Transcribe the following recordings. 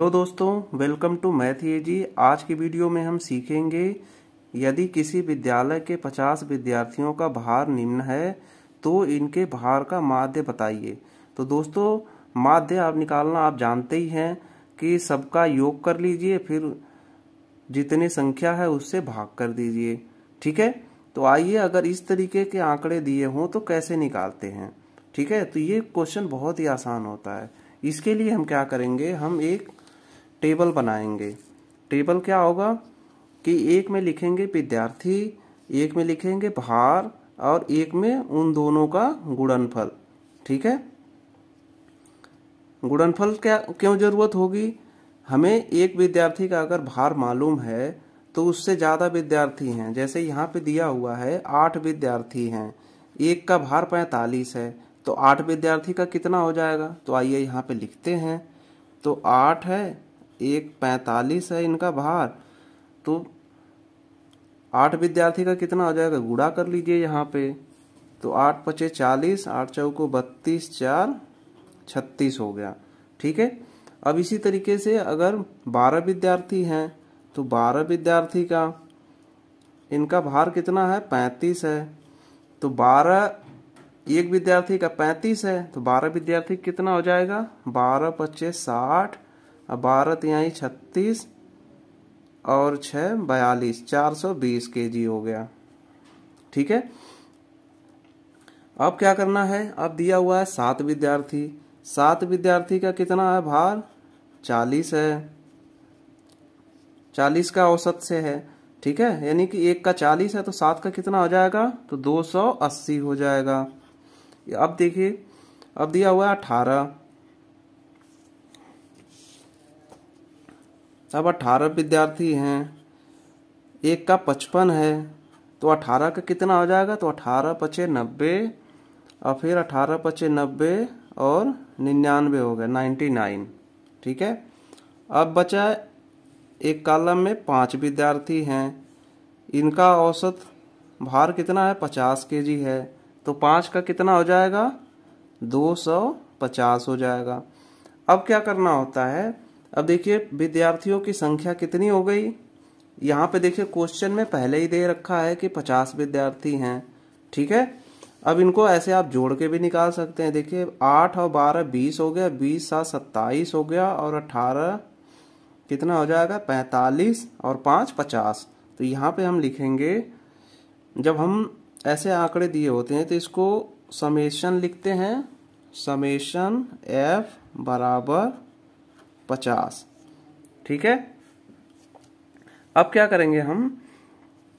hello दोस्तों welcome to math ये जी आज की वीडियो में हम सीखेंगे यदि किसी विद्यालय के 50 विद्यार्थियों का भार निम्न है तो इनके भार का माध्य बताइए तो दोस्तों माध्य आप निकालना आप जानते ही हैं कि सबका योग कर लीजिए फिर जितनी संख्या है उससे भाग कर दीजिए ठीक है तो आइए अगर इस तरीके के आंकड़े दिए हों तो कैसे निकालते हैं ठीक है तो ये क्वेश्चन बहुत ही आसान होता है इसके लिए हम क्या करेंगे हम एक टेबल बनाएंगे टेबल क्या होगा कि एक में लिखेंगे विद्यार्थी एक में लिखेंगे भार और एक में उन दोनों का गुणनफल ठीक है गुणनफल क्या क्यों जरूरत होगी हमें एक विद्यार्थी का अगर भार मालूम है तो उससे ज़्यादा विद्यार्थी हैं जैसे यहाँ पे दिया हुआ है आठ विद्यार्थी हैं एक का भार पैंतालीस है तो आठ विद्यार्थी का कितना हो जाएगा तो आइए यहाँ पे लिखते हैं तो आठ है एक पैंतालीस है इनका भार तो आठ विद्यार्थी का कितना हो जाएगा गुड़ा कर लीजिए यहाँ पे तो आठ पचे चालीस आठ चौको बत्तीस चार छत्तीस हो गया ठीक है अब इसी तरीके से अगर बारह विद्यार्थी हैं तो बारह विद्यार्थी का इनका भार कितना है पैंतीस है तो बारह एक विद्यार्थी का पैंतीस है तो बारह विद्यार्थी कितना हो जाएगा बारह पच्चीस साठ अब भारत यहाँ छत्तीस और छ बयालीस चार सौ बीस के जी हो गया ठीक है अब क्या करना है अब दिया हुआ है सात विद्यार्थी सात विद्यार्थी का कितना है भार चालीस है चालीस का औसत से है ठीक है यानी कि एक का चालीस है तो सात का कितना हो जाएगा तो दो सौ अस्सी हो जाएगा अब देखिए अब दिया हुआ है अठारह अब अठारह विद्यार्थी हैं एक का पचपन है तो अठारह का कितना हो जाएगा तो अठारह पचे नब्बे और फिर अठारह पचे नब्बे और निन्यानवे हो गए नाइन्टी नाइन ठीक है अब बचा एक कालम में पांच विद्यार्थी हैं इनका औसत भार कितना है पचास के जी है तो पाँच का कितना हो जाएगा दो सौ पचास हो जाएगा अब क्या करना होता है अब देखिए विद्यार्थियों की संख्या कितनी हो गई यहाँ पे देखिए क्वेश्चन में पहले ही दे रखा है कि पचास विद्यार्थी हैं ठीक है अब इनको ऐसे आप जोड़ के भी निकाल सकते हैं देखिए आठ और बारह बीस हो गया बीस सात सत्ताईस हो गया और अट्ठारह कितना हो जाएगा पैंतालीस और पाँच पचास तो यहाँ पे हम लिखेंगे जब हम ऐसे आंकड़े दिए होते हैं तो इसको समेशन लिखते हैं समेशन एफ बराबर पचास ठीक है अब क्या करेंगे हम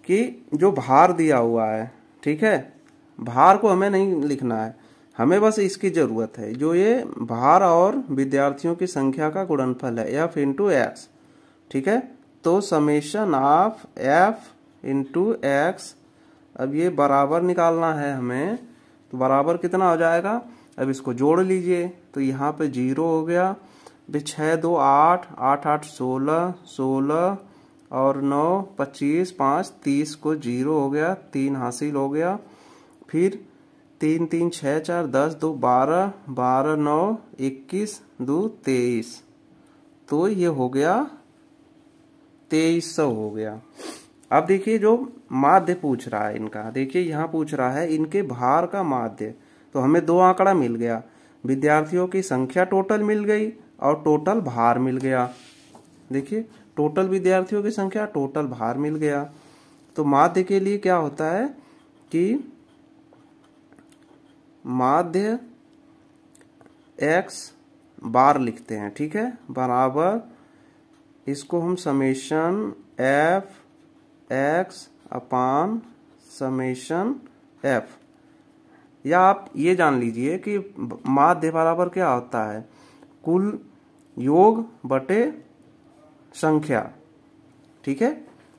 कि जो भार दिया हुआ है ठीक है भार को हमें नहीं लिखना है हमें बस इसकी जरूरत है जो ये भार और विद्यार्थियों की संख्या का गुणनफल है एफ इंटू एक्स ठीक है तो summation of f into x अब ये बराबर निकालना है हमें तो बराबर कितना हो जाएगा अब इसको जोड़ लीजिए तो यहाँ पे जीरो हो गया भी छः दो आठ आठ आठ सोलह सोलह और नौ पच्चीस पाँच तीस को जीरो हो गया तीन हासिल हो गया फिर तीन तीन छः चार दस दो बारह बारह नौ इक्कीस दो तेईस तो ये हो गया तेईस सौ हो गया अब देखिए जो माध्य पूछ रहा है इनका देखिए यहाँ पूछ रहा है इनके भार का माध्य तो हमें दो आंकड़ा मिल गया विद्यार्थियों की संख्या टोटल मिल गई और टोटल भार मिल गया देखिए टोटल विद्यार्थियों की संख्या टोटल भार मिल गया तो माध्य के लिए क्या होता है कि माध्य एक्स बार लिखते हैं ठीक है बराबर इसको हम summation f x upon summation f या आप ये जान लीजिए कि माध्य बराबर क्या होता है कुल योग बटे संख्या ठीक है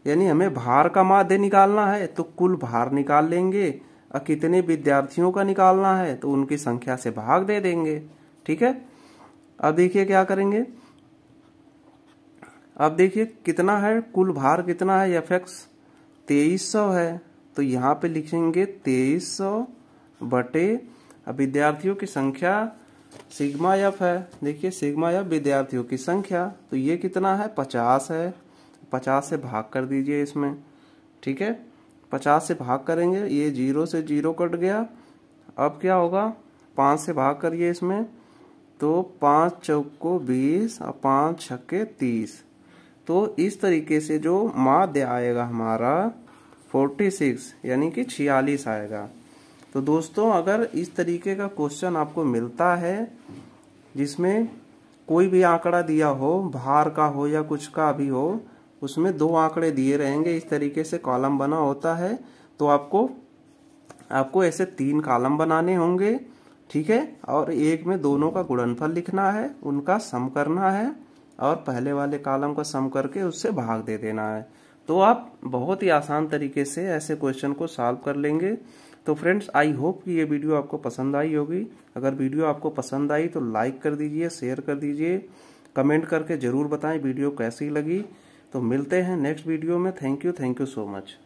यानी हमें भार का माध्य निकालना है तो कुल भार निकाल लेंगे और कितने विद्यार्थियों का निकालना है तो उनकी संख्या से भाग दे देंगे ठीक है अब देखिए क्या करेंगे अब देखिए कितना है कुल भार कितना है एफ एक्स तेईस सौ है तो यहां पे लिखेंगे तेईस सौ बटे विद्यार्थियों की संख्या सिग्मा एफ है देखिए सिग्मा एफ विद्यार्थियों की संख्या तो ये कितना है पचास है पचास से भाग कर दीजिए इसमें ठीक है पचास से भाग करेंगे ये जीरो से जीरो कट गया अब क्या होगा पाँच से भाग करिए इसमें तो पाँच चौको बीस और पाँच छक्के तीस तो इस तरीके से जो माध्य आएगा हमारा फोर्टी सिक्स यानी कि छियालीस आएगा तो दोस्तों अगर इस तरीके का क्वेश्चन आपको मिलता है जिसमें कोई भी आंकड़ा दिया हो भार का हो या कुछ का भी हो उसमें दो आंकड़े दिए रहेंगे इस तरीके से कॉलम बना होता है तो आपको आपको ऐसे तीन कॉलम बनाने होंगे ठीक है और एक में दोनों का गुणनफल लिखना है उनका सम करना है और पहले वाले कॉलम का सम करके उससे भाग दे देना है तो आप बहुत ही आसान तरीके से ऐसे क्वेश्चन को सॉल्व कर लेंगे तो फ्रेंड्स आई होप कि ये वीडियो आपको पसंद आई होगी अगर वीडियो आपको पसंद आई तो लाइक कर दीजिए शेयर कर दीजिए कमेंट करके ज़रूर बताएं वीडियो कैसी लगी तो मिलते हैं नेक्स्ट वीडियो में thank you thank you so much